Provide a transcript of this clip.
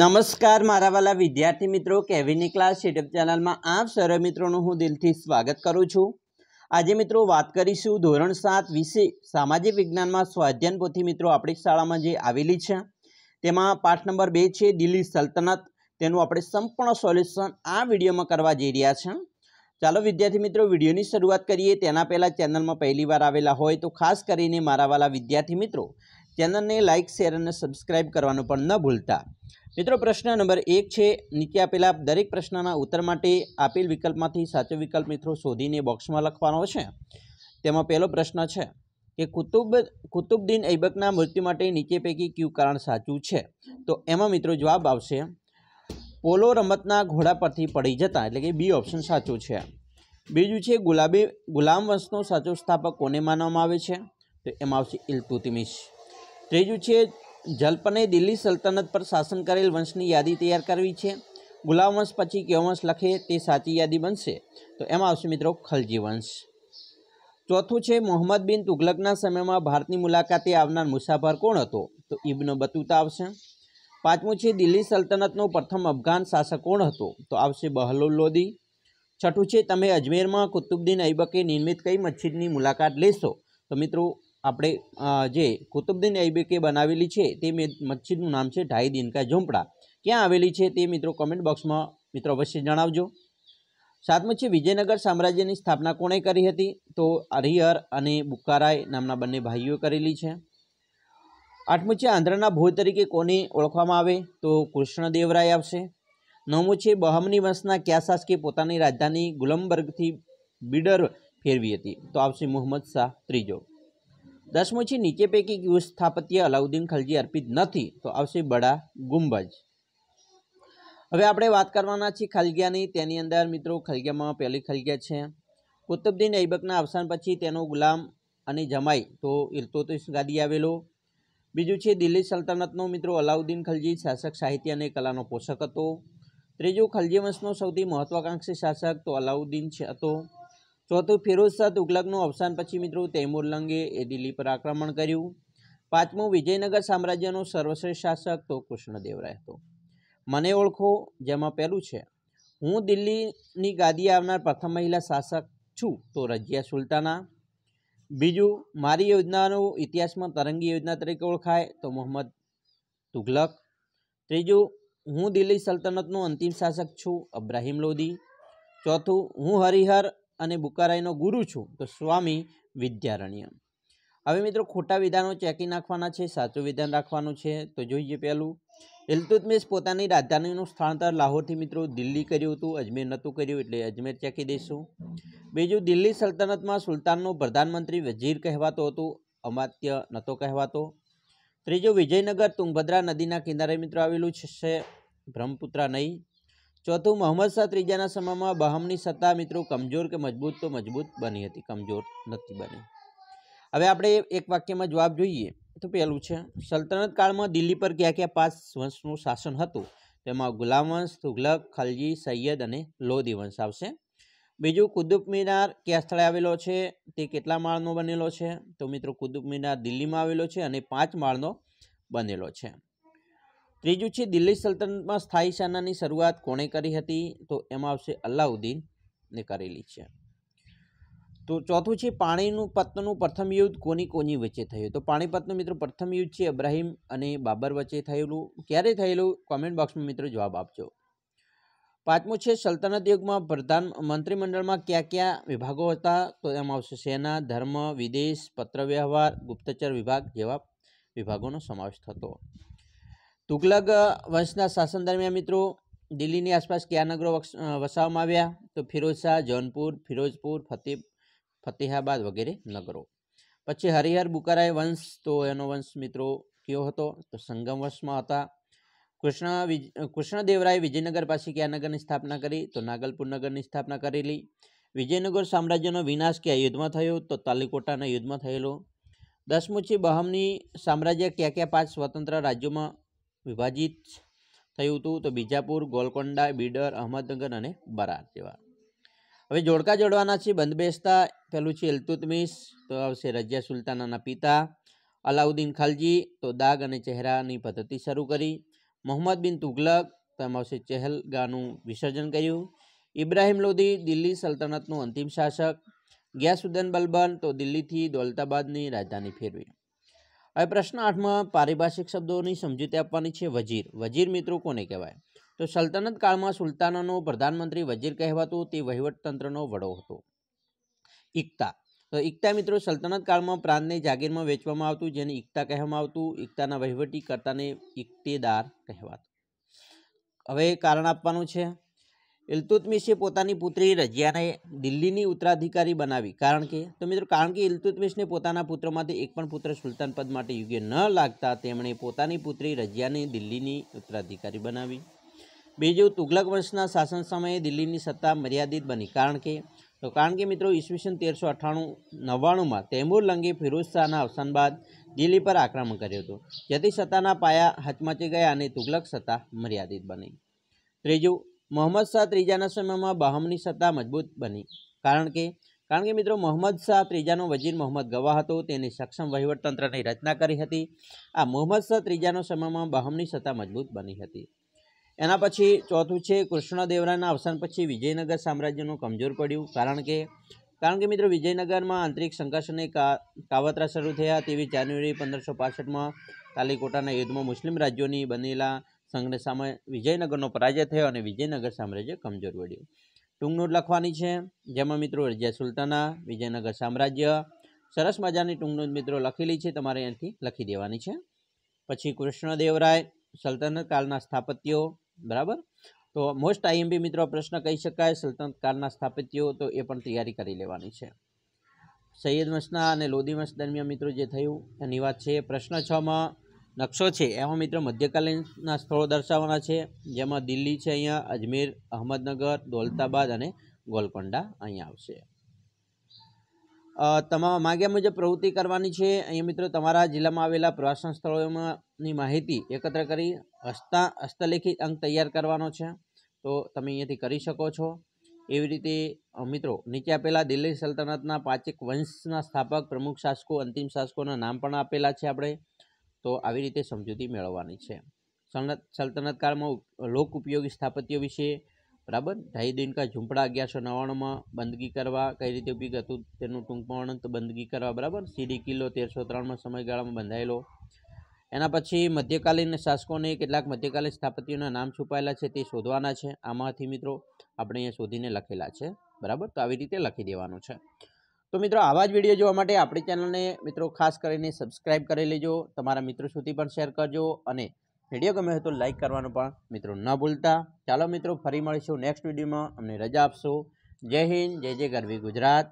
નમસ્કાર મારા વાલા વિદ્યાર્થી મિત્રો કેવીની ક્લાસ યુટ્યુબ ચેનલમાં આપ સર મિત્રોનું હું દિલથી સ્વાગત કરું છું આજે મિત્રો વાત કરીશું ધોરણ સાત વિશે સામાજિક વિજ્ઞાનમાં સ્વાધ્યાયન પોથી મિત્રો આપણી શાળામાં જે આવેલી છે તેમાં પાઠ નંબર બે છે દિલ્હી સલ્તનત તેનું આપણે સંપૂર્ણ સોલ્યુશન આ વિડીયોમાં કરવા જઈ રહ્યા છે ચાલો વિદ્યાર્થી મિત્રો વિડીયોની શરૂઆત કરીએ તેના પહેલાં ચેનલમાં પહેલીવાર આવેલા હોય તો ખાસ કરીને મારા વાલા વિદ્યાર્થી મિત્રો ચેનલને લાઇક શેર અને સબસ્ક્રાઇબ કરવાનું પણ ન ભૂલતા મિત્રો પ્રશ્ન નંબર એક છે નીચે આપેલા દરેક પ્રશ્નના ઉત્તર માટે આપેલ વિકલ્પમાંથી સાચો વિકલ્પ મિત્રો શોધીને બોક્સમાં લખવાનો છે તેમાં પહેલો પ્રશ્ન છે કે કુતુબ કુતુબદ્દીન ઐબકના મૃત્યુ માટે નીચે પૈકી કયું કારણ સાચું છે તો એમાં મિત્રો જવાબ આવશે પોલો રમતના ઘોડા પરથી પડી જતા એટલે કે બી ઓપ્શન સાચું છે બીજું છે ગુલાબી ગુલામ વંશનો સાચો સ્થાપક કોને માનવામાં આવે છે તો એમાં આવશે ઇલતુતિમિશ ત્રીજું છે જલ્પને દિલ્હી સલ્તનત પર શાસન કરેલ વંશની યાદી તૈયાર કરવી છે ગુલામ વંશ પછી કયો વંશ લખે તે સાચી યાદી બનશે તો એમાં આવશે મિત્રો ખલજી વંશ ચોથું છે મોહમ્મદ બિન તુગલકના સમયમાં ભારતની મુલાકાતે આવનાર મુસાફર કોણ હતો તો ઇબ્ન બતુતા આવશે પાંચમું છે દિલ્હી સલ્તનતનો પ્રથમ અફઘાન શાસક કોણ હતો તો આવશે બહલુલ લોદી છઠ્ઠું છે તમે અજમેરમાં કુતુબદ્દીન ઐબકે નિર્મિત કઈ મસ્જિદની મુલાકાત લેશો તો મિત્રો આપણે જે કુતુબદ્દીન એબકે બનાવેલી છે તે મસ્જિદનું નામ છે ઢાઈ દિનકા ઝુંપડા ક્યાં આવેલી છે તે મિત્રો કોમેન્ટ બોક્સમાં મિત્રો અવશ્ય જણાવજો સાતમું છે વિજયનગર સામ્રાજ્યની સ્થાપના કોણે કરી હતી તો હરિહર અને બુક્કારાય નામના બંને ભાઈઓએ કરેલી છે આઠમું છે આંધ્રના ભોજ તરીકે કોને ઓળખવામાં આવે તો કૃષ્ણદેવરાય આવશે નવમું છે બહમની વંશના ક્યા શાસકે પોતાની રાજધાની ગુલમબર્ગથી બીડર ફેરવી હતી તો આવશે મોહમ્મદ શાહ ત્રીજો દસમું છે નીચે પૈકી કયું સ્થાપત્ય અલાઉદ્દીન ખલજી અર્પિત નથી તો આવશે બડા ગુંબજ હવે આપણે વાત કરવાના છીએ ખલગિયાની તેની અંદર મિત્રો ખલગિયામાં પહેલી ખલગિયા છે કુતુબદ્દીન ઐબકના અવસાન પછી તેનો ગુલામ અને જમાઈ તો ઇરતોતીસ ગાદી આવેલો બીજું છે દિલ્હી સલ્તનતનો મિત્રો અલાઉદ્દીન ખલજી શાસક સાહિત્ય અને કલાનો પોષક હતો ત્રીજો ખલજી વંશનો સૌથી મહત્વાકાંક્ષી શાસક તો અલાઉદ્દીન છે હતો ચોથું ફિરોઝ શાહ તુગલકનું અવસાન પછી મિત્રો તૈમુર લંગે એ દિલ્હી પર આક્રમણ કર્યું પાંચમું વિજયનગર સામ્રાજ્યનો સર્વશ્રેષ્ઠ શાસક તો કૃષ્ણદેવરાય હતો મને ઓળખો જેમાં પહેલું છે હું દિલ્હીની ગાદી આવનાર પ્રથમ મહિલા શાસક છું તો રજિયા સુલતાના બીજું મારી યોજનાનો ઇતિહાસમાં તરંગી યોજના તરીકે ઓળખાય તો મોહમ્મદ તુઘલક ત્રીજું હું દિલ્હી સલ્તનતનો અંતિમ શાસક છું અબ્રાહિમ લોધી ચોથું હું હરિહર અને બુકારાઈનો ગુરુ છું તો સ્વામી વિદ્યારણ્ય હવે મિત્રો ખોટા વિધાનો ચેકી નાખવાના છે સાચું વિધાન રાખવાનું છે તો જોઈએ પહેલું ઇલતુતમિશ પોતાની રાજધાનીનું સ્થળાંતર લાહોરથી મિત્રો દિલ્હી કર્યું હતું અજમેર નહોતું કર્યું એટલે અજમેર ચેકી દઈશું બીજું દિલ્હી સલ્તનતમાં સુલતાનનો પ્રધાનમંત્રી વઝીર કહેવાતો હતો અમાત્ય નહોતો કહેવાતો ત્રીજું વિજયનગર તુંગભદ્રા નદીના કિનારે મિત્રો આવેલું છે બ્રહ્મપુત્રા નહીં ચોથું મોહમ્મદ શાહ ત્રીજાના સમયમાં બહમની સત્તા મિત્રો કમજોર કે મજબૂત તો મજબૂત બની હતી કમજોર નથી બની હવે આપણે એક વાક્યમાં જવાબ જોઈએ તો પહેલું છે સલ્તનત કાળમાં દિલ્હી પર કયા કયા પાંચ વંશનું શાસન હતું તેમાં ગુલામ વંશ તુઘલક ખલજી સૈયદ અને લોધી વંશ આવશે બીજું કુતુબ મિનાર કયા સ્થળે આવેલો છે તે કેટલા માળનો બનેલો છે તો મિત્રો કુતુબ મિનાર દિલ્હીમાં આવેલો છે અને પાંચ માળનો બનેલો છે ત્રીજું છે દિલ્હી સલ્તનતમાં સ્થાયી શાનાની શરૂઆત કોણે કરી હતી તો એમાં આવશે અલાઉદ્દીને કરેલી છે તો ચોથું છે પાણીનું પત્તનું પ્રથમ યુદ્ધ કોની કોની વચ્ચે થયું તો પાણીપતનું મિત્રો પ્રથમ યુદ્ધ છે અબ્રાહિમ અને બાબર વચ્ચે થયેલું ક્યારે થયેલું કોમેન્ટ બોક્સમાં મિત્રો જવાબ આપજો પાંચમું છે સલ્તનત યુગમાં પ્રધાન મંત્રીમંડળમાં કયા કયા વિભાગો હતા તો એમાં આવશે સેના ધર્મ વિદેશ પત્રવ્યવહાર ગુપ્તચર વિભાગ જેવા વિભાગોનો સમાવેશ થતો તુગલક વંશના શાસન દરમિયાન મિત્રો દિલ્હીની આસપાસ કયા નગરો વસાવવામાં આવ્યા તો ફિરોઝ શાહ જૌનપુર ફિરોઝપુર ફતેહ ફતેહાબાદ વગેરે નગરો પછી હરિહર બુકારાય વંશ તો એનો વંશ મિત્રો કયો હતો તો સંગમ વંશમાં હતા કૃષ્ણ વિજ કૃષ્ણદેવરાય વિજયનગર પાસે કયા નગરની સ્થાપના કરી તો નાગલપુર નગરની સ્થાપના કરેલી વિજયનગર સામ્રાજ્યનો વિનાશ કયા યુદ્ધમાં થયો તો તાલિકોટાના યુદ્ધમાં થયેલો દસમું બહમની સામ્રાજ્ય કયા કયા પાંચ સ્વતંત્ર રાજ્યોમાં વિભાજિત થયું હતું તો બીજાપુર ગોલકોંડા બીડર અહમદનગર અને બરાર જેવા હવે જોડકા જોડવાના છે બંધ બેસતા પહેલું છે ઇલતુતમિસ તો આવશે રજિયા સુલતાનાના પિતા અલાઉદ્દીન ખાલજી તો દાગ અને ચહેરાની પદ્ધતિ શરૂ કરી મોહમ્મદ બિન તુગલક તેમાં આવશે ચહેલગાનું વિસર્જન કર્યું ઇબ્રાહિમ લોધી દિલ્હી સલ્તનતનું અંતિમ શાસક ગ્યાસુદ્દીન બલબન તો દિલ્હીથી દૌલતાબાદની રાજધાની ફેરવી હવે પ્રશ્ન આઠમાં પારિભાષિક શબ્દોની સમજૂતી આપવાની છે વજીર વજીર મિત્રો કોને કહેવાય તો સલ્તનત કાળમાં સુલતાનાનો પ્રધાનમંત્રી વજીર કહેવાતો તે વહીવટતંત્રનો વડો હતો ઇકતા તો ઇકતા મિત્રો સલ્તનત કાળમાં પ્રાંતને જાગીરમાં વેચવામાં આવતું જેને એકતા કહેવામાં આવતું વહીવટી કરતાને ઇકતેદાર કહેવાતો હવે કારણ આપવાનું છે ઇલતુતમિશે પોતાની પુત્રી રજિયાને દિલ્હીની ઉત્તરાધિકારી બનાવી કારણ કે તો મિત્રો કારણ કે ઇલ્તુતમિશને પોતાના પુત્રોમાંથી એક પણ પુત્ર સુલતાન પદ માટે યોગ્ય ન લાગતા તેમણે પોતાની પુત્રી રજિયાને દિલ્હીની ઉત્તરાધિકારી બનાવી બીજું તુગલક વંશના શાસન સમયે દિલ્હીની સત્તા મર્યાદિત બની કારણ કે તો કારણ કે મિત્રો ઈસવીસન તેરસો અઠ્ઠાણું નવ્વાણુંમાં તૈમુર લંગે ફિરોઝ શાહના અવસાન બાદ દિલ્હી પર આક્રમણ કર્યું હતું જેથી સત્તાના પાયા હચમચી ગયા અને તુગલક સત્તા મર્યાદિત બની ત્રીજું મોહમ્મદ શાહ ત્રીજાના સમયમાં બહામની સત્તા મજબૂત બની કારણ કે કારણ કે મિત્રો મોહમ્મદ શાહ ત્રીજાનો વજીર મોહમ્મદ ગવાહ હતો તેને સક્ષમ વહીવટતંત્રની રચના કરી હતી આ મોહમ્મદ શાહ ત્રીજાનો સમયમાં બહામની સત્તા મજબૂત બની હતી એના પછી ચોથું છે કૃષ્ણદેવરાયના અવસાન પછી વિજયનગર સામ્રાજ્યનું કમજોર પડ્યું કારણ કે કારણ કે મિત્રો વિજયનગરમાં આંતરિક સંઘર્ષને કાવતરા શરૂ થયા તેવી જાન્યુઆરી પંદરસો પાસઠમાં તાલીકોટાના યુદ્ધમાં મુસ્લિમ રાજ્યોની બનેલા સંઘને સામે વિજયનગરનો પરાજય થયો અને વિજયનગર સામ્રાજ્ય કમજોર વળ્યું ટૂંકનોટ લખવાની છે જેમાં મિત્રો રજિયા સુલતાના વિજયનગર સામ્રાજ્ય સરસ મજાની ટૂંકનોટ મિત્રો લખેલી છે તમારે અહીંથી લખી દેવાની છે પછી કૃષ્ણદેવરાય સલ્તનત કાળના સ્થાપત્યો બરાબર તો મોસ્ટ આઈએમબી મિત્રો પ્રશ્ન કહી શકાય સલ્તનત કાળના સ્થાપત્યો તો એ પણ તૈયારી કરી લેવાની છે સૈયદ વંશના અને લોધી વંશ દરમિયાન મિત્રો જે થયું એની વાત છે પ્રશ્ન છમાં નકશો છે એમાં મિત્રો મધ્યકાલીનના સ્થળો દર્શાવવાના છે જેમાં દિલ્હી છે અહીંયા અજમેર અહમદનગર દોલતાબાદ અને ગોલકોંડા અહીંયા આવશે તમામ માગ્યા મુજબ પ્રવૃત્તિ કરવાની છે અહીંયા મિત્રો તમારા જિલ્લામાં આવેલા પ્રવાસન સ્થળોમાંની માહિતી એકત્ર કરી હસ્તા હસ્તલેખિત અંક તૈયાર કરવાનો છે તો તમે અહીંયાથી કરી શકો છો એવી રીતે મિત્રો નીચે આપેલા દિલ્હી સલ્તનતના પાંચેક વંશના સ્થાપક પ્રમુખ શાસકો અંતિમ શાસકોના નામ પણ આપેલા છે આપણે તો આવી રીતે સમજૂતી મેળવવાની છે સલ્તનત સલ્તનતકાળમાં લોક ઉપયોગી સ્થાપત્ય વિશે બરાબર ઢાઈ દિન કા ઝૂંપડા અગિયારસો નવ્વાણુંમાં બંદગી કરવા કઈ રીતે ઉપયોગ હતું તેનું ટૂંકમાં વર્ણન બંદગી કરવા બરાબર સીડી કિલ્લો તેરસો ત્રણમાં સમયગાળામાં બંધાયેલો એના પછી મધ્યકાલીન શાસકોને કેટલાક મધ્યકાલીન સ્થાપત્યોના નામ છુપાયેલા છે તે શોધવાના છે આમાંથી મિત્રો આપણે અહીંયા શોધીને લખેલા છે બરાબર તો આવી રીતે લખી દેવાનું છે તો મિત્રો આવા જ વિડીયો જોવા માટે આપણી ચેનલને મિત્રો ખાસ કરીને સબસ્ક્રાઇબ કરી લેજો તમારા મિત્રો સુધી પણ શેર કરજો અને વિડીયો ગમે તો લાઇક કરવાનું પણ મિત્રો ન ભૂલતા ચાલો મિત્રો ફરી મળીશું નેક્સ્ટ વિડીયોમાં અમને રજા આપશો જય હિન્દ જય જય ગરવી ગુજરાત